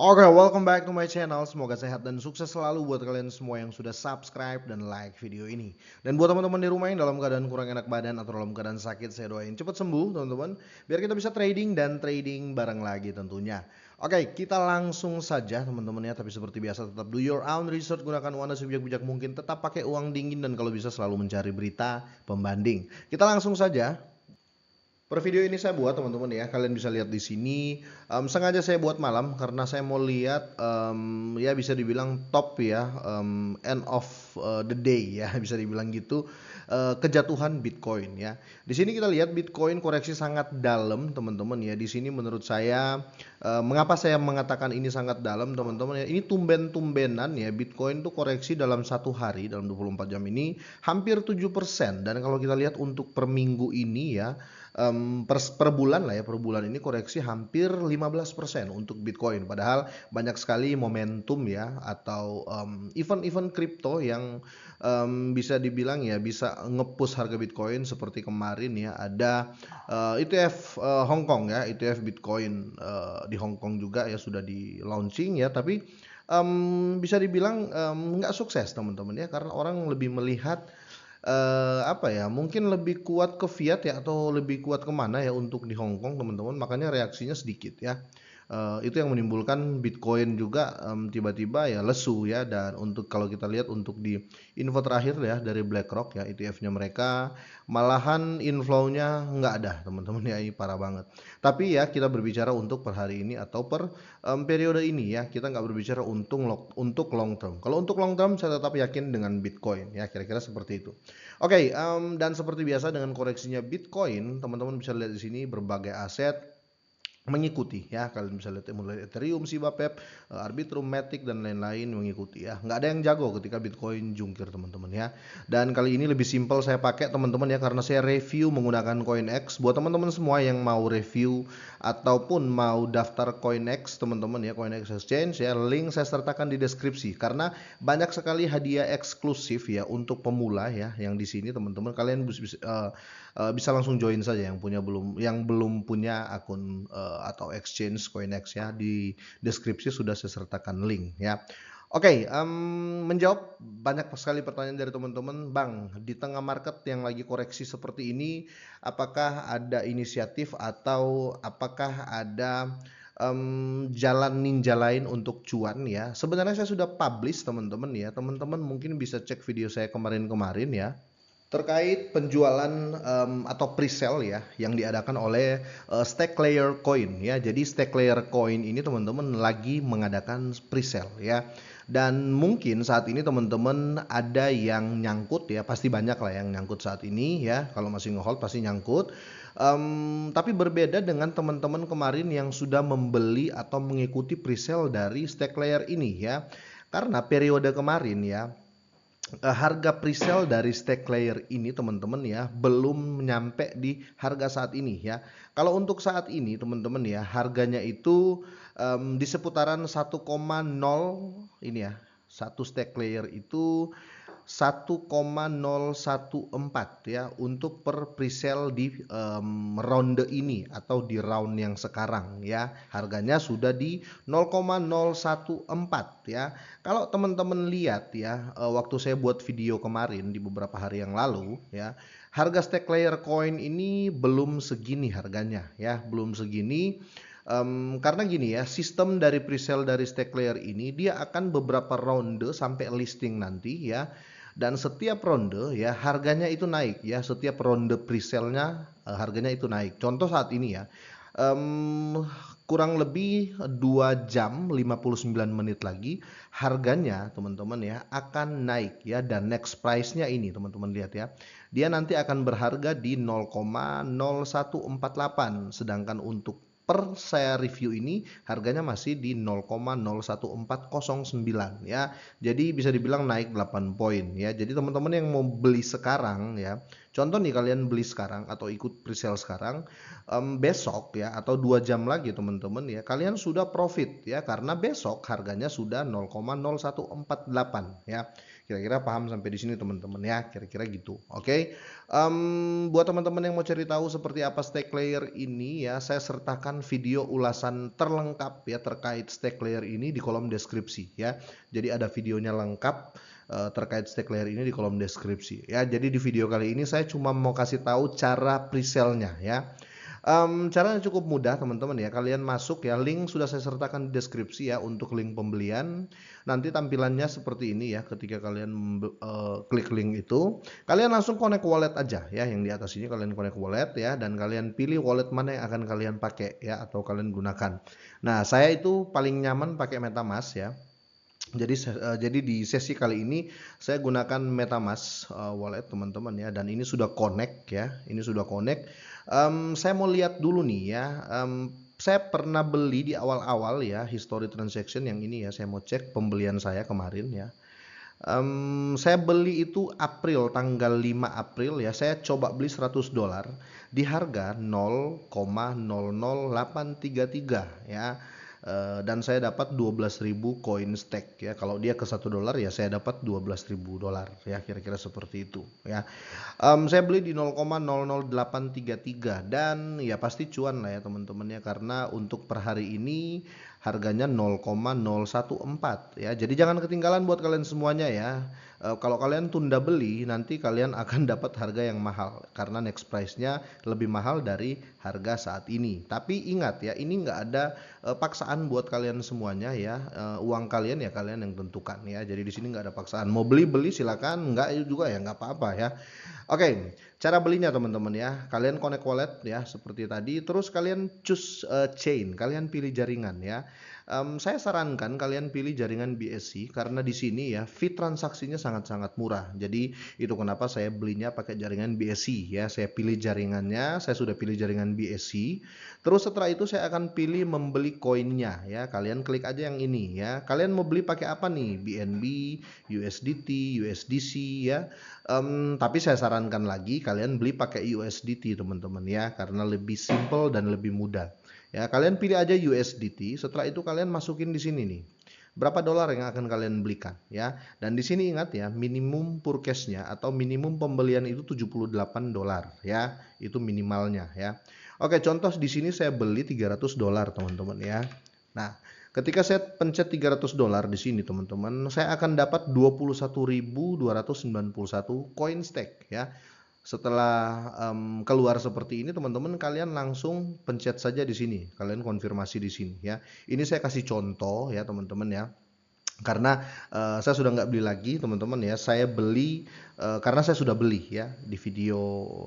Oke, okay, welcome back to my channel. Semoga sehat dan sukses selalu buat kalian semua yang sudah subscribe dan like video ini. Dan buat teman-teman di rumah yang dalam keadaan kurang enak badan atau dalam keadaan sakit, saya doain cepat sembuh, teman-teman. Biar kita bisa trading dan trading bareng lagi tentunya. Oke, okay, kita langsung saja teman-teman ya. Tapi seperti biasa tetap do your own research, gunakan uang sebijak-bijak mungkin, tetap pakai uang dingin dan kalau bisa selalu mencari berita pembanding. Kita langsung saja Per video ini saya buat teman-teman ya, kalian bisa lihat di sini. Um, sengaja saya buat malam karena saya mau lihat um, ya bisa dibilang top ya, um, end of uh, the day ya bisa dibilang gitu uh, kejatuhan Bitcoin ya. Di sini kita lihat Bitcoin koreksi sangat dalam teman-teman ya. Di sini menurut saya uh, mengapa saya mengatakan ini sangat dalam teman-teman ya. Ini tumben-tumbenan ya Bitcoin tuh koreksi dalam satu hari dalam 24 jam ini hampir 7% dan kalau kita lihat untuk per minggu ini ya um, per, per bulan lah ya per bulan ini koreksi hampir 15% untuk Bitcoin padahal banyak sekali momentum ya atau um, event-event kripto yang um, bisa dibilang ya bisa ngepus harga Bitcoin seperti kemarin ya ada uh, eh, ETF uh, eh, Hong Kong ya ETF Bitcoin uh, di Hong Kong juga ya sudah di launching ya tapi um, bisa dibilang nggak um, sukses teman-teman ya karena orang lebih melihat uh, apa ya mungkin lebih kuat ke Fiat ya atau lebih kuat kemana ya untuk di Hong Kong teman-teman makanya reaksinya sedikit ya Eh, itu yang menimbulkan Bitcoin juga um, tiba-tiba ya lesu ya dan untuk kalau kita lihat untuk di info terakhir ya dari BlackRock ya ETF-nya mereka malahan inflownya nggak ada teman-teman ya ini parah banget tapi ya kita berbicara untuk per hari ini atau per um, periode ini ya kita nggak berbicara untung lo- untuk long term kalau untuk long term saya tetap yakin dengan Bitcoin ya kira-kira seperti itu oke okay, um, dan seperti biasa dengan koreksinya Bitcoin teman-teman bisa lihat di sini berbagai aset mengikuti ya kalian bisa lihat mulai Ethereum, Pep, eh, Arbitrum, Matic dan lain-lain mengikuti ya nggak ada yang jago ketika Bitcoin jungkir teman-teman ya dan kali ini lebih simpel saya pakai teman-teman ya karena saya review menggunakan CoinX buat teman-teman semua yang mau review ataupun mau daftar CoinX teman-teman ya CoinX Exchange ya link saya sertakan di deskripsi karena banyak sekali hadiah eksklusif ya untuk pemula ya yang di sini teman-teman kalian bisa, uh, uh, bisa langsung join saja yang punya belum yang belum punya akun uh, Eh, atau exchange Coinex ya di deskripsi sudah saya sertakan link ya. Oke, okay, um, menjawab banyak sekali pertanyaan dari teman-teman, Bang. Di tengah market yang lagi koreksi seperti ini, apakah ada inisiatif atau apakah ada um, jalan ninja lain untuk cuan ya? Sebenarnya saya sudah publish teman-teman ya. Teman-teman mungkin bisa cek video saya kemarin-kemarin ya terkait penjualan um, atau pre-sale ya yang diadakan oleh uh, Stake Layer Coin ya. Jadi Stake Layer Coin ini teman-teman lagi mengadakan pre-sale ya. Dan mungkin saat ini teman-teman ada yang nyangkut ya, pasti banyak lah yang nyangkut saat ini ya. Kalau masih ngehold pasti nyangkut. Um, tapi berbeda dengan teman-teman kemarin yang sudah membeli atau mengikuti pre-sale dari Stake Layer ini ya. Karena periode kemarin ya, uh, harga presale dari stake layer ini teman-teman ya belum nyampe di harga saat ini ya. Kalau untuk saat ini teman-teman ya harganya itu um, di seputaran 1,0 ini ya. Satu stake layer itu 1,014 ya untuk per presale di um, ronde ini atau di round yang sekarang ya. Harganya sudah di 0,014 ya. Kalau teman-teman lihat ya eh, waktu saya buat video kemarin di beberapa hari yang lalu ya, harga stake layer coin ini belum segini harganya ya, belum segini. Um, karena gini ya, sistem dari presale dari stake layer ini dia akan beberapa ronde sampai listing nanti ya dan setiap ronde ya harganya itu naik ya setiap ronde presale-nya uh, harganya itu naik contoh saat ini ya um, kurang lebih 2 jam 59 menit lagi harganya teman-teman ya akan naik ya dan next price-nya ini teman-teman lihat ya dia nanti akan berharga di 0,0148 sedangkan untuk per saya review ini harganya masih di 0,01409 ya. Jadi bisa dibilang naik 8 poin ya. Jadi teman-teman yang mau beli sekarang ya, contoh nih kalian beli sekarang atau ikut presale sekarang um, besok ya atau dua jam lagi teman-teman ya kalian sudah profit ya karena besok harganya sudah 0,0148 ya. Kira-kira paham sampai di sini teman-teman ya, kira-kira gitu. Oke. Okay? Um, buat teman-teman yang mau cari tahu seperti apa stake layer ini ya, saya sertakan video ulasan terlengkap ya terkait stake layer ini di kolom deskripsi ya. Jadi ada videonya lengkap eh, terkait stake layer ini di kolom deskripsi ya. Jadi di video kali ini saya cuma mau kasih tahu cara presale ya Um, caranya cukup mudah teman-teman ya. Kalian masuk ya, link sudah saya sertakan di deskripsi ya untuk link pembelian. Nanti tampilannya seperti ini ya ketika kalian uh, klik link itu. Kalian langsung connect wallet aja ya yang di atas ini kalian connect wallet ya dan kalian pilih wallet mana yang akan kalian pakai ya atau kalian gunakan. Nah, saya itu paling nyaman pakai MetaMask ya. Jadi eh, jadi di sesi kali ini saya gunakan MetaMask eh, wallet teman-teman ya dan ini sudah connect ya. Ini sudah connect Um, saya mau lihat dulu nih ya. Um, saya pernah beli di awal-awal ya history transaction yang ini ya. Saya mau cek pembelian saya kemarin ya. Um, saya beli itu April tanggal 5 April ya. Saya coba beli 100 dolar di harga 0,00833 ya Eh, dan saya dapat 12.000 koin stack ya. Kalau dia ke satu dolar ya saya dapat 12.000 dolar ya kira-kira seperti itu ya. Um, saya beli di 0,00833 dan ya pasti cuan lah ya teman ya karena untuk per hari ini harganya 0,014 ya. Jadi jangan ketinggalan buat kalian semuanya ya. Eh, kalau kalian tunda beli nanti kalian akan dapat harga yang mahal karena next price-nya lebih mahal dari harga saat ini. Tapi ingat ya, ini nggak ada uh, paksaan buat kalian semuanya ya. Uh, uang kalian ya kalian yang tentukan ya. Jadi di sini nggak ada paksaan. Mau beli beli silakan, nggak juga ya nggak apa-apa ya. Oke, cara belinya teman-teman ya. Kalian connect wallet ya seperti tadi. Terus kalian choose chain, kalian pilih jaringan ya. Um, saya sarankan kalian pilih jaringan BSC karena di sini ya fee transaksinya sangat-sangat murah. Jadi itu kenapa saya belinya pakai jaringan BSC ya. Saya pilih jaringannya, saya sudah pilih jaringan BSC. Terus setelah itu saya akan pilih membeli koinnya ya. Kalian klik aja yang ini ya. Kalian mau beli pakai apa nih? BNB, USDT, USDC ya. Um, tapi saya sarankan lagi kalian beli pakai USDT teman-teman ya karena lebih simple dan lebih mudah. Ya, kalian pilih aja USDT, setelah itu kalian masukin di sini nih. Berapa dolar yang akan kalian belikan ya. Dan di sini ingat ya, minimum purchase-nya atau minimum pembelian itu 78 dolar ya. Itu minimalnya ya. Oke, contoh di sini saya beli 300 dolar, teman-teman ya. Nah, Ketika saya pencet 300 dolar di sini teman-teman, saya akan dapat 21.291 coin stake, ya setelah um, keluar seperti ini teman-teman kalian langsung pencet saja di sini kalian konfirmasi di sini ya ini saya kasih contoh ya teman-teman ya karena uh, saya sudah nggak beli lagi teman-teman ya saya beli uh, karena saya sudah beli ya di video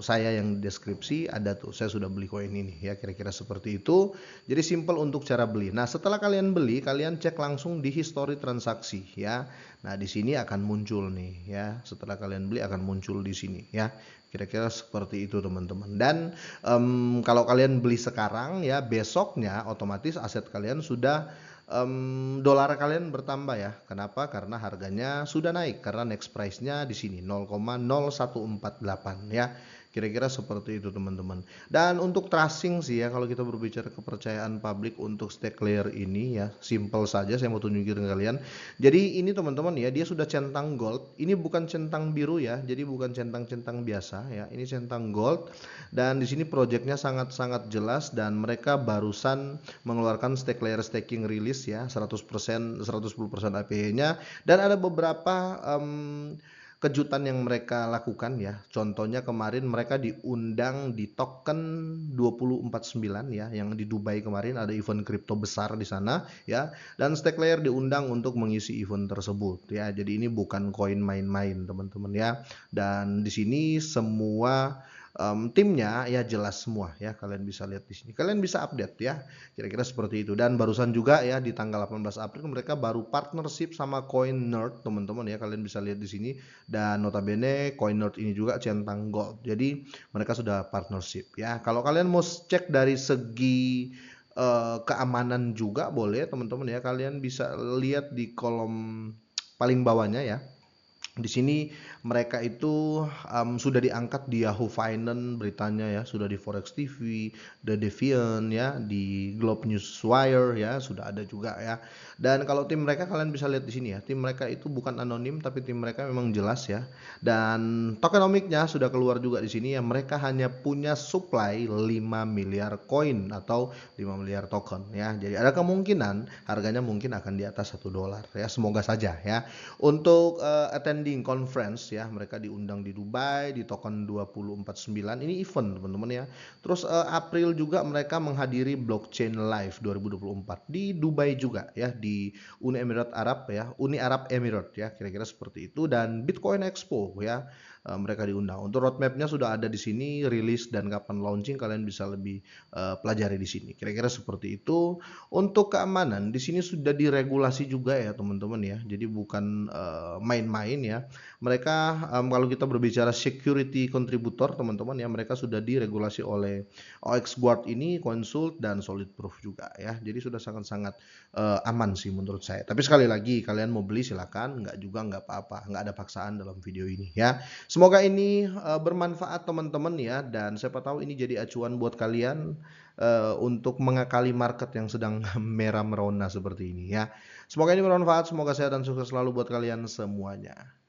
saya yang deskripsi ada tuh saya sudah beli koin ini ya kira-kira seperti itu jadi simple untuk cara beli nah setelah kalian beli kalian cek langsung di history transaksi ya nah di sini akan muncul nih ya setelah kalian beli akan muncul di sini ya kira-kira seperti itu teman-teman dan um, kalau kalian beli sekarang ya besoknya otomatis aset kalian sudah um, dolar kalian bertambah ya kenapa karena harganya sudah naik karena next price-nya di sini 0,0148 ya Kira-kira seperti itu teman-teman. Dan untuk tracing sih ya kalau kita berbicara kepercayaan publik untuk stake layer ini ya, simple saja saya mau tunjukin ke kalian. Jadi ini teman-teman ya, dia sudah centang gold. Ini bukan centang biru ya, jadi bukan centang-centang biasa ya. Ini centang gold dan di sini projectnya sangat-sangat jelas dan mereka barusan mengeluarkan stake layer staking release ya, 100% 110% APH-nya dan ada beberapa um, kejutan yang mereka lakukan ya. Contohnya kemarin mereka diundang di token 249 ya yang di Dubai kemarin ada event kripto besar di sana ya dan stake layer diundang untuk mengisi event tersebut ya. Jadi ini bukan koin main-main teman-teman ya. Dan di sini semua um, timnya ya jelas semua ya kalian bisa lihat di sini kalian bisa update ya kira-kira seperti itu dan barusan juga ya di tanggal 18 April mereka baru partnership sama Coin Nerd teman-teman ya kalian bisa lihat di sini dan notabene Coin Nerd ini juga centang gold jadi mereka sudah partnership ya kalau kalian mau cek dari segi Uh, keamanan juga boleh teman-teman ya kalian bisa lihat di kolom paling bawahnya ya di sini mereka itu um, sudah diangkat di Yahoo Finance beritanya ya sudah di Forex TV, The Deviant ya di Globe News Wire ya sudah ada juga ya dan kalau tim mereka kalian bisa lihat di sini ya tim mereka itu bukan anonim tapi tim mereka memang jelas ya dan tokenomiknya sudah keluar juga di sini ya mereka hanya punya supply 5 miliar koin atau 5 miliar token ya jadi ada kemungkinan harganya mungkin akan di atas satu dolar ya semoga saja ya untuk uh, eh, attend branding conference ya mereka diundang di Dubai di token 249 ini event teman-teman ya terus uh, April juga mereka menghadiri blockchain live 2024 di Dubai juga ya di Uni Emirat Arab ya Uni Arab Emirat ya kira-kira seperti itu dan Bitcoin Expo ya Eh, mereka diundang. Untuk roadmapnya sudah ada di sini, rilis dan kapan launching kalian bisa lebih uh, pelajari di sini. Kira-kira seperti itu. Untuk keamanan di sini sudah diregulasi juga ya teman-teman ya. Jadi bukan eh, main-main uh, ya. Mereka um, kalau kita berbicara security contributor teman-teman ya, mereka sudah diregulasi oleh OX Guard ini, Consult dan Solid Proof juga ya. Jadi sudah sangat-sangat uh, aman sih menurut saya. Tapi sekali lagi kalian mau beli silakan, nggak juga nggak apa-apa, nggak ada paksaan dalam video ini ya. Semoga ini uh, bermanfaat teman-teman ya dan siapa tahu ini jadi acuan buat kalian uh, untuk mengakali market yang sedang merah merona seperti ini ya. Semoga ini bermanfaat, semoga sehat dan sukses selalu buat kalian semuanya.